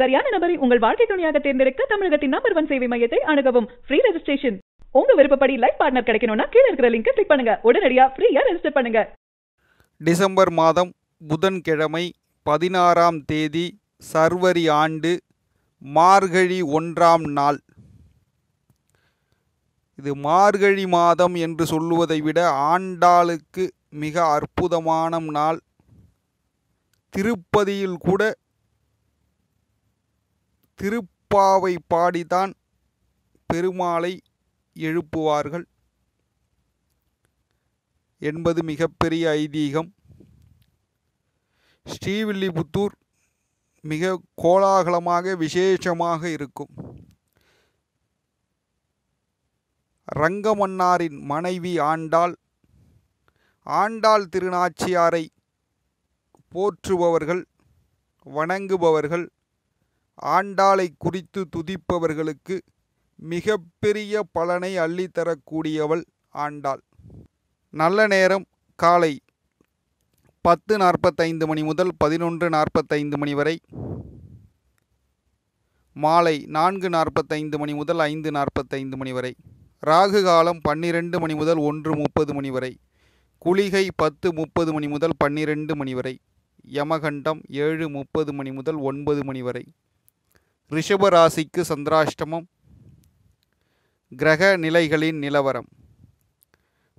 சரியான நபரை உங்கள் வாழ்க்கை துணையாக தேர்ந்தெடுக்க தமிழகத்தின் நம்பர் ஒன் சேவை மையத்தை அணுகவும் ஃப்ரீ ரெஜிஸ்ட்ரேஷன் உங்க விருப்பப்படி லைஃப் பார்ட்னர் கிடைக்கணும்னா கீழே இருக்கிற லிங்க் கிளிக் பண்ணுங்க உடனடியாக ஃப்ரீயா ரெஜிஸ்டர் பண்ணுங்க டிசம்பர் மாதம் புதன்கிழமை பதினாறாம் தேதி சர்வரி ஆண்டு மார்கழி ஒன்றாம் நாள் இது மார்கழி மாதம் என்று சொல்லுவதை விட ஆண்டாளுக்கு மிக அற்புதமான நாள் திருப்பதியில் கூட திருப்பாவை பாடிதான் பெருமாளை எழுப்புவார்கள் என்பது மிகப்பெரிய ஐதீகம் ஸ்ரீவில்லிபுத்தூர் மிக கோலாகலமாக விசேஷமாக இருக்கும் ரங்கமன்னாரின் மனைவி ஆண்டாள் ஆண்டாள் திருநாச்சியாரை போற்றுபவர்கள் வணங்குபவர்கள் ஆண்டாளை குறித்து துதிப்பவர்களுக்கு மிகப்பெரிய பலனை அள்ளித்தரக்கூடியவள் ஆண்டாள் நல்ல நேரம் காலை பத்து நாற்பத்தைந்து மணி முதல் பதினொன்று நாற்பத்தைந்து மணி வரை மாலை நான்கு நாற்பத்தைந்து மணி முதல் ஐந்து நாற்பத்தைந்து மணி வரை ராகு காலம் பன்னிரெண்டு மணி முதல் ஒன்று முப்பது மணி வரை குளிகை பத்து முப்பது மணி முதல் பன்னிரெண்டு மணி வரை யமகண்டம் ஏழு முப்பது மணி முதல் ஒன்பது மணி வரை ரிஷபராசிக்கு சந்திராஷ்டமம் கிரக நிலைகளின் நிலவரம்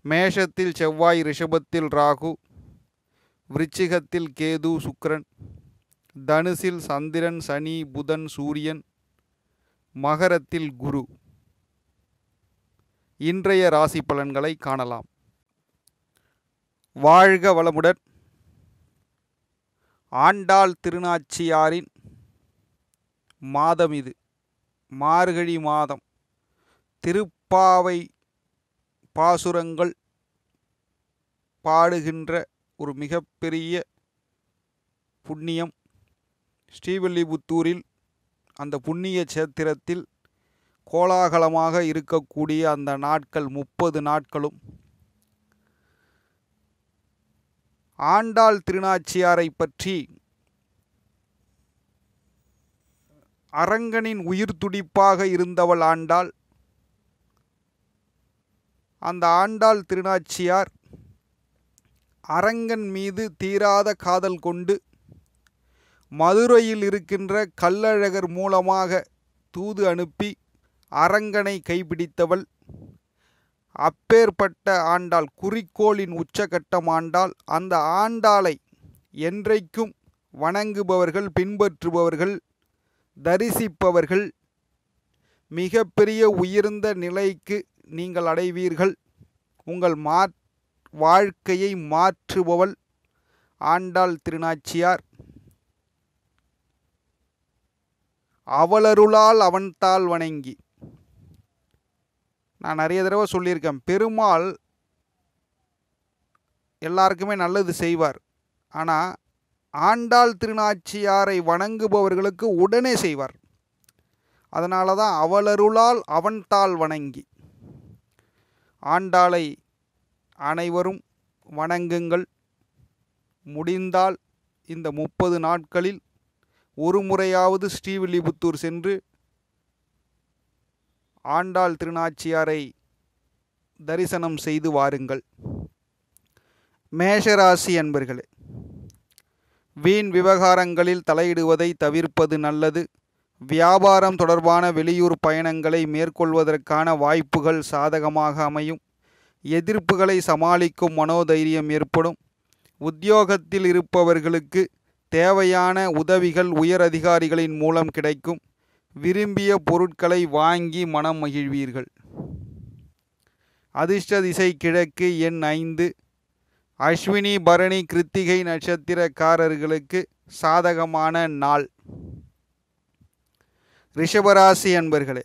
மேஷத்தில் செவ்வாய் ரிஷபத்தில் ராகு விருச்சிகத்தில் கேது சுக்கரன் தனுசில் சந்திரன் சனி புதன் சூரியன் மகரத்தில் குரு இன்றைய ராசி பலன்களை காணலாம் வாழ்க வளமுடன் ஆண்டாள் திருநாச்சியாரின் மாதம் இது மார்கழி மாதம் திருப்பாவை பாசுரங்கள் பாடுகின்ற ஒரு மிகப்பெரிய புண்ணியம் ஸ்ரீவில்லிபுத்தூரில் அந்த புண்ணிய சேத்திரத்தில் கோலாகலமாக இருக்கக்கூடிய அந்த நாட்கள் முப்பது நாட்களும் ஆண்டாள் திருநாச்சியாரை பற்றி அரங்கனின் உயிர் துடிப்பாக இருந்தவள் ஆண்டாள் அந்த ஆண்டாள் திருநாச்சியார் அரங்கன் மீது தீராத காதல் கொண்டு மதுரையில் இருக்கின்ற கல்லழகர் மூலமாக தூது அனுப்பி அரங்கனை கைப்பிடித்தவள் அப்பேற்பட்ட ஆண்டாள் குறிக்கோளின் உச்சகட்டம் ஆண்டாள் அந்த ஆண்டாளை என்றைக்கும் வணங்குபவர்கள் பின்பற்றுபவர்கள் தரிசிப்பவர்கள் மிகப்பெரிய உயர்ந்த நிலைக்கு நீங்கள் அடைவீர்கள் உங்கள் மா வாழ்க்கையை மாற்றுபவள் ஆண்டாள் திருநாச்சியார் அவளருளால் அவன்தால் வணங்கி நான் நிறைய தடவை சொல்லியிருக்கேன் பெருமாள் எல்லாருக்குமே நல்லது செய்வார் ஆனால் ஆண்டாள் திருநாச்சியாரை வணங்குபவர்களுக்கு உடனே செய்வார் அதனால தான் அவளருளால் அவன்தாள் வணங்கி ஆண்டாளை அனைவரும் வணங்குங்கள் முடிந்தால் இந்த முப்பது நாட்களில் ஒரு முறையாவது ஸ்ரீவில்லிபுத்தூர் சென்று ஆண்டாள் திருநாச்சியாரை தரிசனம் செய்து வாருங்கள் மேஷராசி அன்பர்களே வீண் விவகாரங்களில் தலையிடுவதை தவிர்ப்பது நல்லது வியாபாரம் தொடர்பான வெளியூர் பயணங்களை மேற்கொள்வதற்கான வாய்ப்புகள் சாதகமாக அமையும் எதிர்ப்புகளை சமாளிக்கும் மனோதைரியம் ஏற்படும் உத்தியோகத்தில் இருப்பவர்களுக்கு தேவையான உதவிகள் உயர் அதிகாரிகளின் மூலம் கிடைக்கும் விரும்பிய பொருட்களை வாங்கி மனம் மகிழ்வீர்கள் அதிர்ஷ்ட திசை கிழக்கு எண் ஐந்து அஸ்வினி பரணி கிருத்திகை நட்சத்திரக்காரர்களுக்கு சாதகமான நாள் ரிஷபராசி அன்பர்களே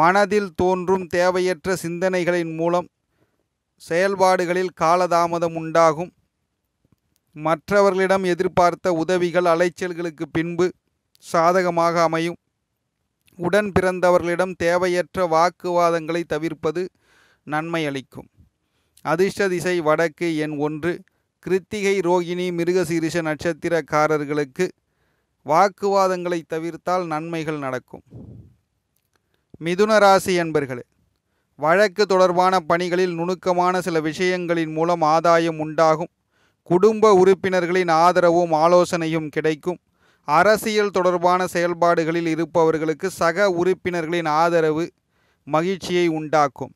மனதில் தோன்றும் தேவையற்ற சிந்தனைகளின் மூலம் செயல்பாடுகளில் காலதாமதம் உண்டாகும் மற்றவர்களிடம் எதிர்பார்த்த உதவிகள் அலைச்சல்களுக்கு பின்பு சாதகமாக அமையும் உடன் பிறந்தவர்களிடம் தேவையற்ற வாக்குவாதங்களை தவிர்ப்பது நன்மை அளிக்கும் அதிர்ஷ்ட திசை வடக்கு எண் ஒன்று கிருத்திகை ரோகிணி மிருகசீரிஷ நட்சத்திரக்காரர்களுக்கு வாக்குவாதங்களை தவிர்த்தால் நன்மைகள் நடக்கும் மிதுன ராசி என்பர்களே வழக்கு தொடர்பான பணிகளில் நுணுக்கமான சில விஷயங்களின் மூலம் ஆதாயம் உண்டாகும் குடும்ப உறுப்பினர்களின் ஆதரவும் ஆலோசனையும் கிடைக்கும் அரசியல் தொடர்பான செயல்பாடுகளில் இருப்பவர்களுக்கு சக உறுப்பினர்களின் ஆதரவு மகிழ்ச்சியை உண்டாக்கும்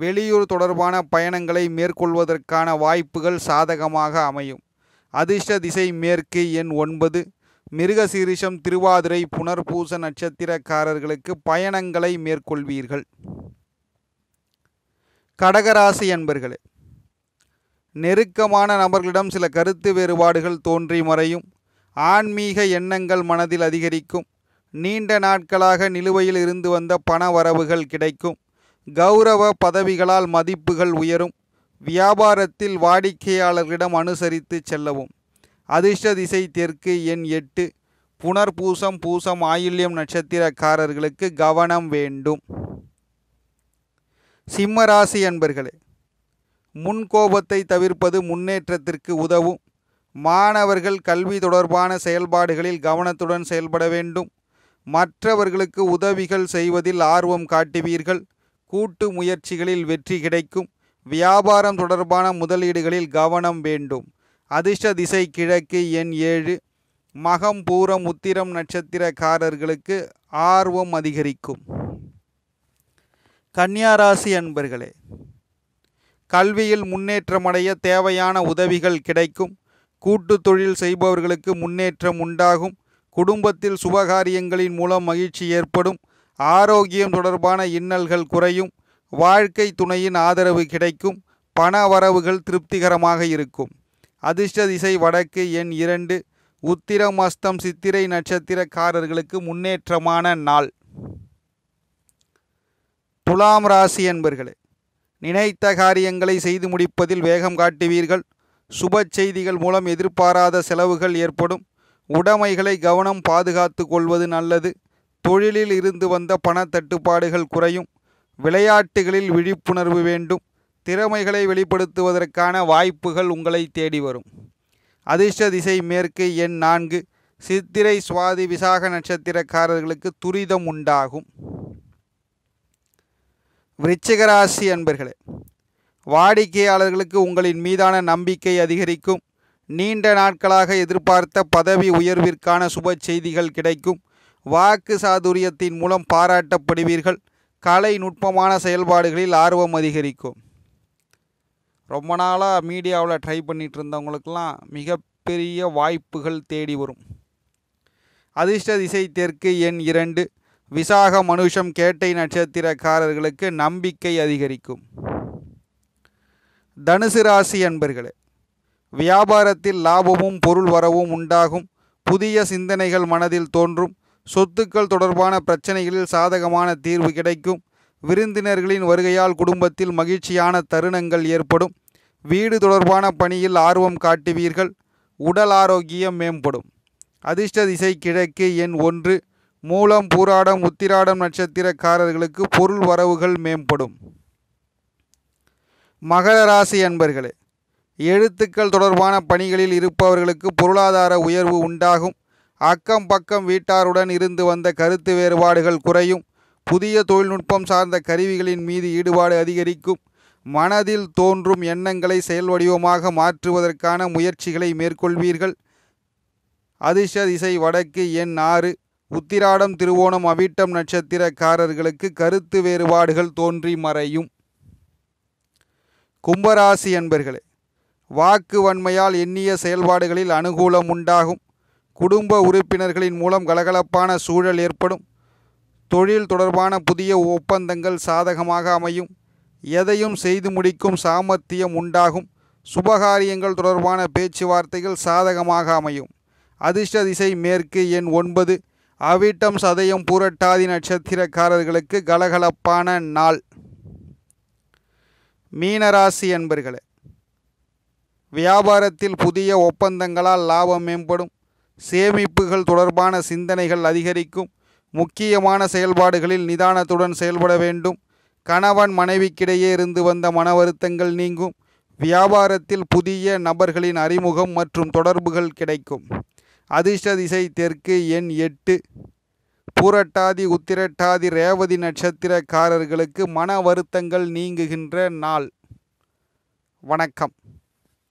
வெளியூர் தொடர்பான பயணங்களை மேற்கொள்வதற்கான வாய்ப்புகள் சாதகமாக அமையும் அதிர்ஷ்ட திசை மேற்கு எண் ஒன்பது மிருகசீரிஷம் திருவாதிரை புனர்பூச நட்சத்திரக்காரர்களுக்கு பயணங்களை மேற்கொள்வீர்கள் கடகராசி என்பர்களே நெருக்கமான நபர்களிடம் சில கருத்து வேறுபாடுகள் தோன்றி மறையும் ஆன்மீக எண்ணங்கள் மனதில் அதிகரிக்கும் நீண்ட நாட்களாக நிலுவையில் இருந்து வந்த பண வரவுகள் கிடைக்கும் கௌரவ பதவிகளால் மதிப்புகள் உயரும் வியாபாரத்தில் வாடிக்கையாளர்களிடம் அனுசரித்து செல்லவும் அதிர்ஷ்ட திசை தெற்கு எண் எட்டு புனர் பூசம் பூசம் ஆயில்யம் நட்சத்திரக்காரர்களுக்கு கவனம் வேண்டும் சிம்மராசி அன்பர்களே முன்கோபத்தை தவிர்ப்பது முன்னேற்றத்திற்கு உதவும் மாணவர்கள் கல்வி தொடர்பான செயல்பாடுகளில் கவனத்துடன் செயல்பட வேண்டும் மற்றவர்களுக்கு உதவிகள் செய்வதில் ஆர்வம் காட்டுவீர்கள் கூட்டு முயற்சிகளில் வெற்றி கிடைக்கும் வியாபாரம் தொடர்பான முதலீடுகளில் கவனம் வேண்டும் அதிர்ஷ்ட திசை கிழக்கு எண் ஏழு மகம் பூரம் உத்திரம் நட்சத்திரக்காரர்களுக்கு ஆர்வம் அதிகரிக்கும் கன்னியாராசி அன்பர்களே கல்வியில் முன்னேற்றமடைய தேவையான உதவிகள் கிடைக்கும் கூட்டு தொழில் செய்பவர்களுக்கு முன்னேற்றம் உண்டாகும் குடும்பத்தில் சுபகாரியங்களின் மூலம் மகிழ்ச்சி ஏற்படும் ஆரோக்கியம் தொடர்பான இன்னல்கள் குறையும் வாழ்க்கை துணையின் ஆதரவு கிடைக்கும் பண வரவுகள் திருப்திகரமாக இருக்கும் அதிர்ஷ்ட திசை வடக்கு எண் இரண்டு உத்திரம் அஸ்தம் சித்திரை நட்சத்திரக்காரர்களுக்கு முன்னேற்றமான நாள் துலாம் ராசி என்பர்களே நினைத்த காரியங்களை செய்து முடிப்பதில் வேகம் காட்டுவீர்கள் சுப செய்திகள் மூலம் எதிர்பாராத செலவுகள் ஏற்படும் உடைமைகளை கவனம் பாதுகாத்து கொள்வது நல்லது தொழிலில் இருந்து வந்த பண தட்டுப்பாடுகள் குறையும் விளையாட்டுகளில் விழிப்புணர்வு வேண்டும் திறமைகளை வெளிப்படுத்துவதற்கான வாய்ப்புகள் உங்களை தேடி வரும் அதிர்ஷ்ட திசை மேற்கு எண் நான்கு சித்திரை சுவாதி விசாக நட்சத்திரக்காரர்களுக்கு துரிதம் உண்டாகும் விருச்சிகராசி அன்பர்களே வாடிக்கையாளர்களுக்கு உங்களின் மீதான நம்பிக்கை அதிகரிக்கும் நீண்ட நாட்களாக எதிர்பார்த்த பதவி உயர்விற்கான சுப செய்திகள் கிடைக்கும் வாக்கு சாதுரியத்தின் மூலம் பாராட்டப்படுவீர்கள் கலை நுட்பமான செயல்பாடுகளில் ஆர்வம் அதிகரிக்கும் ரொம்ப நாளாக மீடியாவில் ட்ரை பண்ணிகிட்டு இருந்தவங்களுக்கெல்லாம் மிகப்பெரிய வாய்ப்புகள் தேடி வரும் அதிர்ஷ்ட திசை தெற்கு எண் இரண்டு விசாக மனுஷம் கேட்டை நட்சத்திரக்காரர்களுக்கு நம்பிக்கை அதிகரிக்கும் தனுசு ராசி அன்பர்களே வியாபாரத்தில் லாபமும் பொருள் வரவும் உண்டாகும் புதிய சிந்தனைகள் மனதில் தோன்றும் சொத்துக்கள் தொடர்பான பிரச்சனைகளில் சாதகமான தீர்வு கிடைக்கும் விருந்தினர்களின் வருகையால் குடும்பத்தில் மகிழ்ச்சியான தருணங்கள் ஏற்படும் வீடு தொடர்பான பணியில் ஆர்வம் காட்டுவீர்கள் உடல் ஆரோக்கியம் மேம்படும் அதிர்ஷ்ட திசை கிழக்கு எண் ஒன்று மூலம் பூராடம் உத்திராடம் நட்சத்திரக்காரர்களுக்கு பொருள் வரவுகள் மேம்படும் மகர ராசி அன்பர்களே எழுத்துக்கள் தொடர்பான பணிகளில் இருப்பவர்களுக்கு பொருளாதார உயர்வு உண்டாகும் அக்கம் பக்கம் வீட்டாருடன் இருந்து வந்த கருத்து வேறுபாடுகள் குறையும் புதிய தொழில்நுட்பம் சார்ந்த கருவிகளின் மீது ஈடுபாடு அதிகரிக்கும் மனதில் தோன்றும் எண்ணங்களை செயல்வடிவமாக மாற்றுவதற்கான முயற்சிகளை மேற்கொள்வீர்கள் அதிர்ஷ திசை வடக்கு எண் ஆறு உத்திராடம் திருவோணம் அவிட்டம் நட்சத்திரக்காரர்களுக்கு கருத்து வேறுபாடுகள் தோன்றி மறையும் கும்பராசி என்பர்களே வாக்கு வன்மையால் எண்ணிய செயல்பாடுகளில் அனுகூலம் உண்டாகும் குடும்ப உறுப்பினர்களின் மூலம் கலகலப்பான சூழல் ஏற்படும் தொழில் தொடர்பான புதிய ஒப்பந்தங்கள் சாதகமாக அமையும் எதையும் செய்து முடிக்கும் சாமர்த்தியம் உண்டாகும் சுபகாரியங்கள் தொடர்பான பேச்சுவார்த்தைகள் சாதகமாக அமையும் அதிர்ஷ்ட திசை மேற்கு எண் ஒன்பது அவிட்டம் சதயம் பூரட்டாதி நட்சத்திரக்காரர்களுக்கு கலகலப்பான நாள் மீனராசி என்பர்களே வியாபாரத்தில் புதிய ஒப்பந்தங்களால் லாபம் மேம்படும் சேமிப்புகள் தொடர்பான சிந்தனைகள் அதிகரிக்கும் முக்கியமான செயல்பாடுகளில் நிதானத்துடன் செயல்பட வேண்டும் கணவன் மனைவிக்கிடையே இருந்து வந்த மன வருத்தங்கள் நீங்கும் வியாபாரத்தில் புதிய நபர்களின் அறிமுகம் மற்றும் தொடர்புகள் கிடைக்கும் அதிர்ஷ்ட திசை தெற்கு எண் எட்டு பூரட்டாதி உத்திரட்டாதி ரேவதி நட்சத்திரக்காரர்களுக்கு மன வருத்தங்கள் நீங்குகின்ற நாள் வணக்கம்